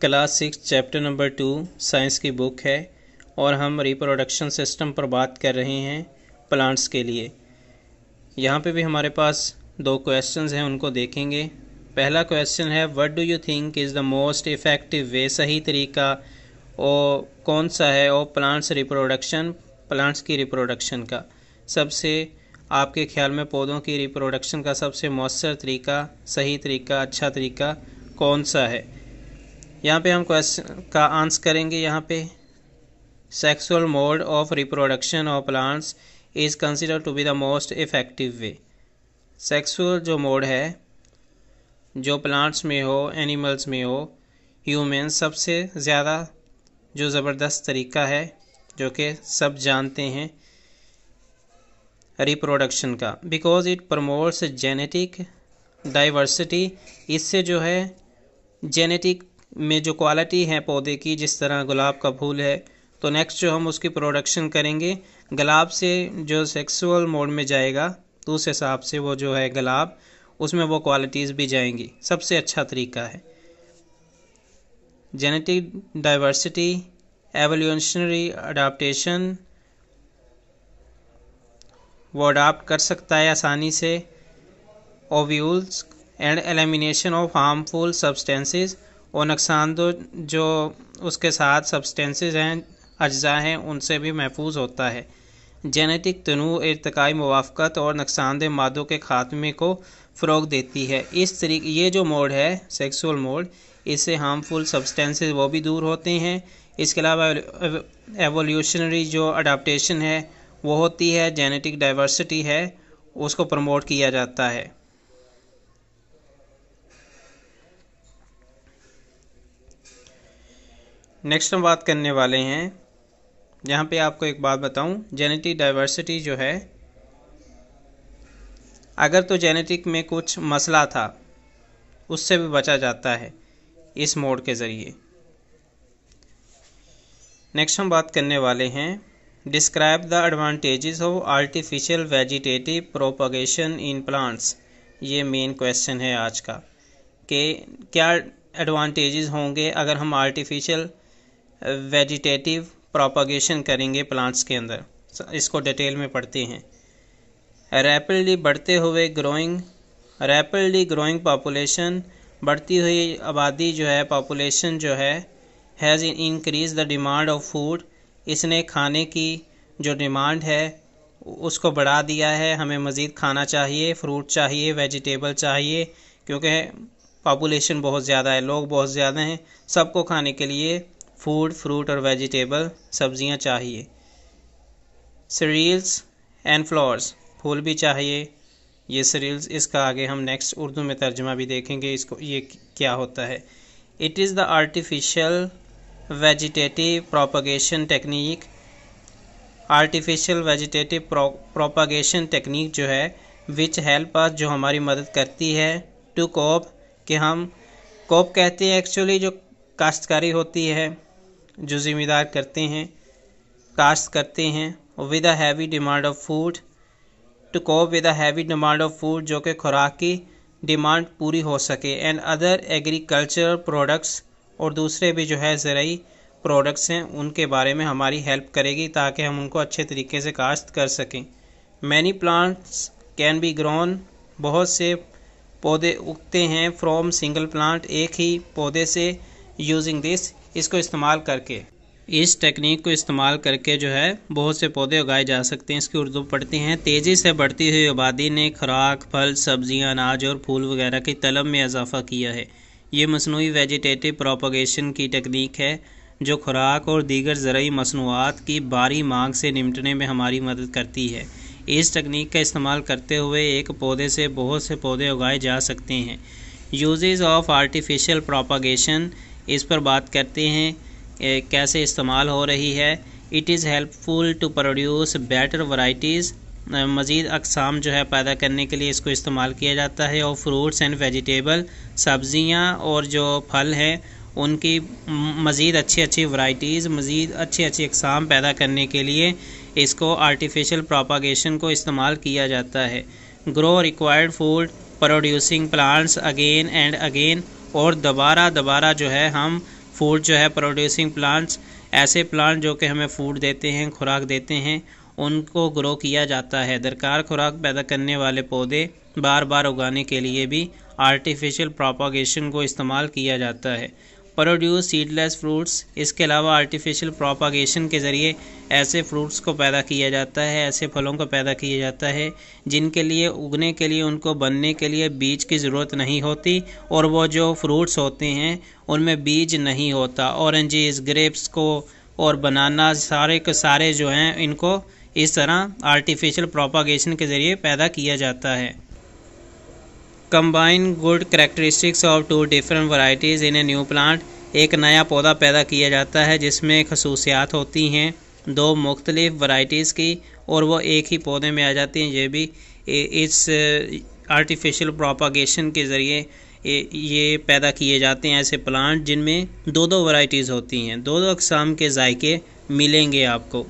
class six chapter number two science की book है और हम रिप्रोडक्शन सिस्टम पर बात कर रहे हैं प्लांट्स के लिए यहाँ पे भी हमारे पास दो क्वेश्चन हैं उनको देखेंगे पहला क्वेश्चन है what do you think is the most effective way सही तरीका ओ कौन सा है ओ प्लांट्स रिप्रोडक्शन प्लांट्स की रिप्रोडक्शन का सबसे आपके ख्याल में पौधों की रिप्रोडक्शन का सबसे मौसर तरीका सही तरीका अच्छा तरीका कौन सा है यहाँ पे हम क्वेश्चन का आंसर करेंगे यहाँ पे sexual mode of reproduction of plants is consider to be the most effective way sexual जो मोड है जो प्लांट्स में हो एनिमल्स में हो ह्यूमन सबसे ज़्यादा जो ज़बरदस्त तरीका है जो कि सब जानते हैं रिप्रोडक्शन का because it promotes genetic diversity इससे जो है जेनेटिक में जो क्वालिटी है पौधे की जिस तरह गुलाब का फूल है तो नेक्स्ट जो हम उसकी प्रोडक्शन करेंगे गुलाब से जो सेक्सुअल मोड में जाएगा तो उस हिसाब से वो जो है गुलाब उसमें वो क्वालिटीज़ भी जाएंगी सबसे अच्छा तरीका है जेनेटिक डाइवर्सिटी एवोल्यूशनरी अडाप्टशन वो अडाप्ट कर सकता है आसानी से ovules and elimination of harmful substances और नुकसान जो उसके साथ सब्सटेंसेस हैं अज्जा हैं उनसे भी महफूज होता है जेनेटिक तनू इरतकाई मुवाफ़त और नुकसानदह मादों के खात्मे को फ़रोग देती है इस तरीके ये जो मोड है सेक्सुअल मोड इससे हार्मफुल सब्सटेंसेस वो भी दूर होते हैं इसके अलावा एवोल्यूशनरी जो अडाप्टेशन है वो होती है जेनेटिक डाइवर्सिटी है उसको प्रमोट किया जाता है नेक्स्ट हम बात करने वाले हैं यहाँ पे आपको एक बात बताऊँ जेनेटिक डाइवर्सिटी जो है अगर तो जेनेटिक में कुछ मसला था उससे भी बचा जाता है इस मोड के ज़रिए नेक्स्ट हम बात करने वाले हैं describe the advantages of artificial vegetative propagation in plants ये मेन क्वेश्चन है आज का कि क्या एडवांटेजेस होंगे अगर हम आर्टिफिशियल वेजिटेटिव प्रोपोगेशन करेंगे प्लांट्स के अंदर इसको डिटेल में पढ़ते हैं रैपिडली बढ़ते हुए ग्रोइंग रैपिडली ग्रोइंग पॉपुलेशन बढ़ती हुई आबादी जो है पॉपुलेशन जो है has increase the demand of food इसने खाने की जो डिमांड है उसको बढ़ा दिया है हमें मज़ीद खाना चाहिए फ्रूट चाहिए वेजिटेबल चाहिए क्योंकि पॉपुलेशन बहुत ज़्यादा है लोग बहुत ज़्यादा हैं सबको खाने के लिए फूड फ्रूट और वेजिटेबल सब्जियां चाहिए सरील्स एंड फ्लावर्स फूल भी चाहिए ये सरील्स इसका आगे हम नेक्स्ट उर्दू में तर्जमा भी देखेंगे इसको ये क्या होता है it is the artificial vegetative propagation technique artificial vegetative propagation technique जो है विच हेल्प अस जो हमारी मदद करती है टू कोप कि हम कोप कहते हैं एक्चुअली जो काश्तकारी होती है जो ज़िम्मेदार करते हैं काश्त करते हैं with a heavy demand of food to cope with a heavy demand of food जो कि खुराक की डिमांड पूरी हो सके एंड अदर एग्रीकल्चर प्रोडक्ट्स और दूसरे भी जो है ज़रूरी प्रोडक्ट्स हैं उनके बारे में हमारी हेल्प करेगी ताकि हम उनको अच्छे तरीके से काश्त कर सकें many plants can be grown बहुत से पौधे उगते हैं फ्रॉम सिंगल प्लांट एक ही पौधे से यूजिंग दिस इसको इस्तेमाल करके इस टेक्निक को इस्तेमाल करके जो है बहुत से पौधे उगाए जा सकते हैं इसकी उर्दू पढ़ते हैं तेज़ी से बढ़ती हुई आबादी ने खुराक फल सब्जियां अनाज और फूल वगैरह की तलब में इजाफा किया है ये मसनू वेजिटेटिव प्रोपोगेशन की टेक्निक है जो खुराक और दीगर ज़रूरी मसनूआत की बारी मांग से निपटने में हमारी मदद करती है इस तकनीक का इस्तेमाल करते हुए एक पौधे से बहुत से पौधे उगाए जा सकते हैं यूजेज़ ऑफ आर्टिफिशियल प्रोपागेशन इस पर बात करते हैं कैसे इस्तेमाल हो रही है it is helpful to produce better varieties मज़ीद अकसाम जो है पैदा करने के लिए इसको इस्तेमाल किया जाता है और फ्रूट्स एंड वेजिटेबल सब्ज़ियाँ और जो फल हैं उनकी मज़ीद अच्छी अच्छी वराइटीज़ मज़ीद अच्छी अच्छी अकसाम पैदा करने के लिए इसको आर्टिफिशियल प्रोपागेशन को इस्तेमाल किया जाता है grow required food producing plants again and again और दोबारा दोबारा जो है हम फूड जो है प्रोड्यूसिंग प्लांट्स ऐसे प्लांट जो कि हमें फूड देते हैं खुराक देते हैं उनको ग्रो किया जाता है दरकार खुराक पैदा करने वाले पौधे बार बार उगाने के लिए भी आर्टिफिशियल प्रोपागेशन को इस्तेमाल किया जाता है प्रोड्यूस सीडलेस फ्रूट्स इसके अलावा आर्टिफिशियल प्रोपागेशन के ज़रिए ऐसे फ्रूट्स को पैदा किया जाता है ऐसे फलों को पैदा किया जाता है जिनके लिए उगने के लिए उनको बनने के लिए बीज की ज़रूरत नहीं होती और वो जो फ्रूट्स होते हैं उनमें बीज नहीं होता औरेंजेस ग्रेप्स को और बनाना सारे के सारे जो हैं इनको इस तरह आर्टिफिशियल प्रोपागेशन के ज़रिए पैदा किया जाता है combine good characteristics of two different varieties in a new plant एक नया पौधा पैदा किया जाता है जिसमें खसूसियात होती हैं दो मुख्तलिफ वाइटीज़ की और वो एक ही पौधे में आ जाती हैं ये भी इस आर्टिफिशियल uh, प्रोपागेशन के ज़रिए ये पैदा किए जाते हैं ऐसे प्लांट जिनमें दो दो वाइटीज़ होती हैं दो दो अकसाम के जायके मिलेंगे आपको